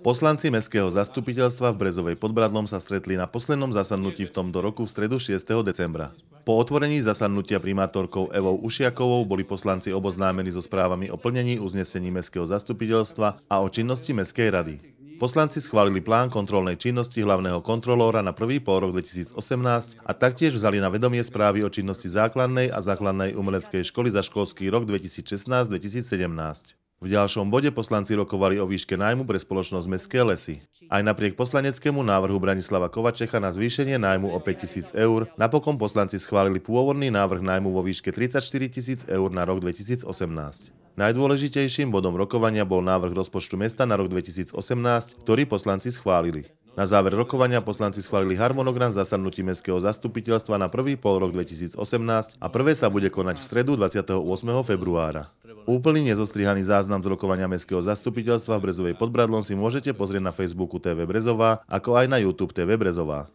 Poslanci Mestského zastupiteľstva v Brezovej podbradlom sa stretli na poslednom zasadnutí v tomto roku v stredu 6. decembra. Po otvorení zasadnutia primátorkou Evou Ušiakovou boli poslanci oboznámení so správami o plnení uznesení Mestského zastupiteľstva a o činnosti Mestskej rady. Poslanci schválili plán kontrolnej činnosti hlavného kontrolóra na prvý rok 2018 a taktiež vzali na vedomie správy o činnosti základnej a základnej umeleckej školy za školský rok 2016-2017. V ďalšom bode poslanci rokovali o výške nájmu pre spoločnosť Mestské lesy. Aj napriek poslaneckému návrhu Branislava Kovačecha na zvýšenie nájmu o 5000 eur, napokon poslanci schválili pôvodný návrh nájmu vo výške 34 tisíc eur na rok 2018. Najdôležitejším bodom rokovania bol návrh rozpočtu mesta na rok 2018, ktorý poslanci schválili. Na záver rokovania poslanci schválili harmonogram zasadnutí Mestského zastupiteľstva na prvý pol rok 2018 a prvé sa bude konať v stredu 28. februára. Úplný nezostrihaný záznam z rokovania Mestského zastupiteľstva v Brezovej pod Bradlom si môžete pozrieť na Facebooku TV Brezová, ako aj na YouTube TV Brezová.